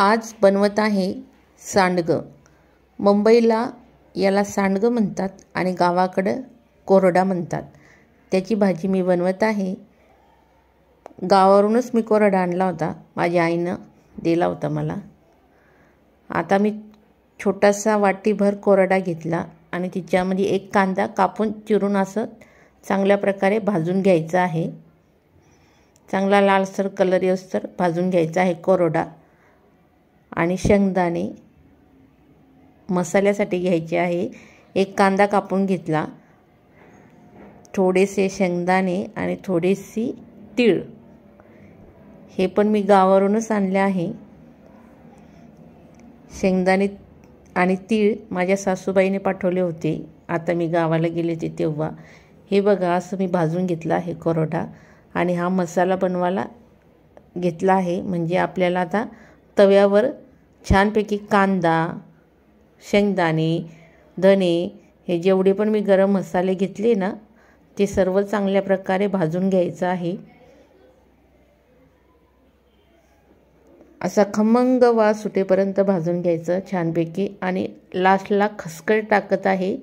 आज बनवत आहे सांडगं मुंबईला याला सांडगं म्हणतात आणि गावाकडं कोरडा म्हणतात त्याची भाजी मी बनवत आहे गावावरूनच मी कोरडा आणला होता माझ्या आईनं दिला होता मला आता मी छोटासा वाटीभर कोरडा घेतला आणि तिच्यामध्ये एक कांदा कापून चिरून असं चांगल्या प्रकारे भाजून घ्यायचा आहे चांगला लालसर कलर येऊस भाजून घ्यायचा आहे कोरडा आणि शेंगदाणे मसाल्यासाठी घ्यायचे आहे एक कांदा कापून घेतला थोडेसे शेंगदाणे आणि थोडेसे तीळ हे पण मी गावावरूनच आणले आहे शेंगदाणे आणि तीळ माझ्या सासूबाईने पाठवले होते आता मी गावाला गेले होते तेव्हा हे बघा असं मी भाजून घेतला आहे कोरोडा आणि हा मसाला बनवायला घेतला आहे म्हणजे आपल्याला आता तव्यावर छानपैकी कांदा शेंगदाणे धणे हे जेवढे पण मी गरम मसाले घेतले ना ते सर्व चांगल्या प्रकारे भाजून घ्यायचं आहे असा खमंग वास सुटेपर्यंत भाजून घ्यायचं छानपैकी आणि लास्टला खसखट टाकत आहे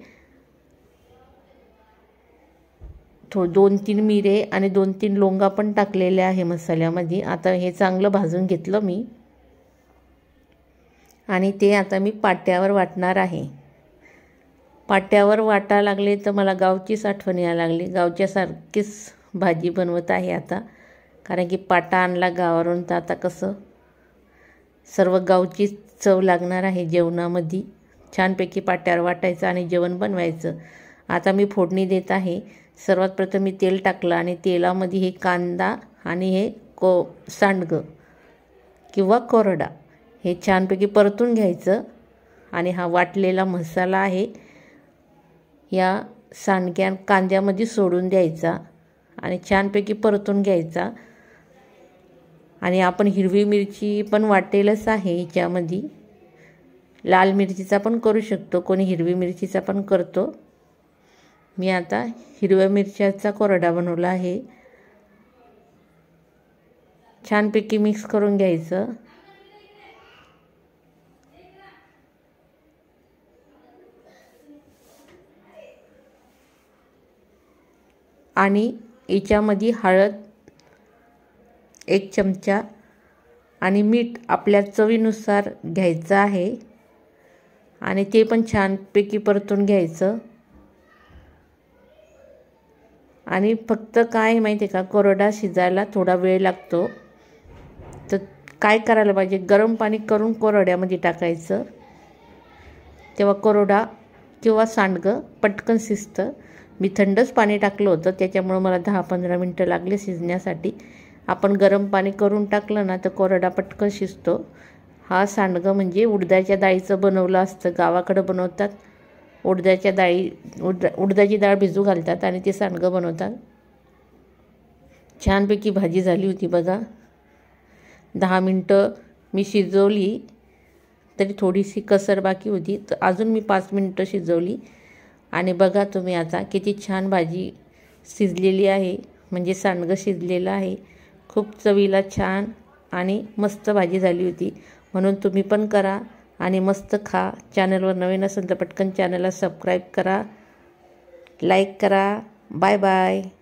थो दोन तीन मिरे आणि दोन तीन लोंगा पण टाकलेल्या आहे मसाल्यामध्ये आता हे चांगलं भाजून घेतलं मी आणि ते आता मी पाट्यावर वाटणार आहे पाट्यावर वाटा लागले तर मला गावचीच आठवण यायला लागली गावच्यासारखीच भाजी बनवत आहे आता कारण की पाटा आणला गावावरून तर आता कसं सर्व गावची चव लागणार आहे जेवणामध्ये छानपैकी पाट्यावर वाटायचं आणि जेवण बनवायचं आता मी फोडणी देत आहे सर्वात प्रथम मी तेल टाकलं आणि तेलामध्ये हे कांदा आणि हे को सांडगं किंवा कोरडा हे छानपैकी परतून घ्यायचं आणि हा वाटलेला मसाला आहे या सांडक्या कांद्यामध्ये सोडून द्यायचा आणि छानपैकी परतून घ्यायचा आणि आपण हिरवी मिरची पण वाटेलच आहे याच्यामध्ये लाल मिरचीचा पण करू शकतो कोणी हिरवी मिरचीचा पण करतो मी आता हिरव्या मिरच्याचा कोरडा बनवला आहे छानपैकी मिक्स करून घ्यायचं आणि याच्यामध्ये हळद एक चमचा आणि मीठ आपल्या चवीनुसार घ्यायचं आहे आणि ते पण छानपैकी परतून घ्यायचं आणि फक्त काय माहिती आहे का कोरडा शिजायला थोडा वेळ लागतो तर काय करायला पाहिजे गरम पाणी करून कोरड्यामध्ये टाकायचं तेव्हा कोरडा किंवा सांडगं पटकन शिजतं मी थंडच पाणी टाकलं होतं त्याच्यामुळं मला दहा पंधरा मिनटं लागले शिजण्यासाठी आपण गरम पाणी करून टाकलं ना तर कोरडा पटकन शिजतो हा सांडगं म्हणजे उडदाच्या डाळीचं बनवलं असतं गावाकडं बनवतात उडदाच्या डाळी उड उडदाची डाळ भिजू घालतात आणि ते सांडगं बनवतात छानपैकी भाजी झाली होती बघा दहा मिनटं मी शिजवली तरी थोडीशी कसर बाकी होती तर अजून मी पाच मिनटं शिजवली आणि बघा तुम्ही आता किती छान भाजी शिजलेली आहे म्हणजे सांडगं शिजलेलं आहे खूप चवीला छान आणि मस्त भाजी झाली होती म्हणून तुम्ही पण करा आणि मस्त खा चॅनलवर नवीन असेल तर पटकन चॅनलला सबस्क्राईब करा लाईक करा बाय बाय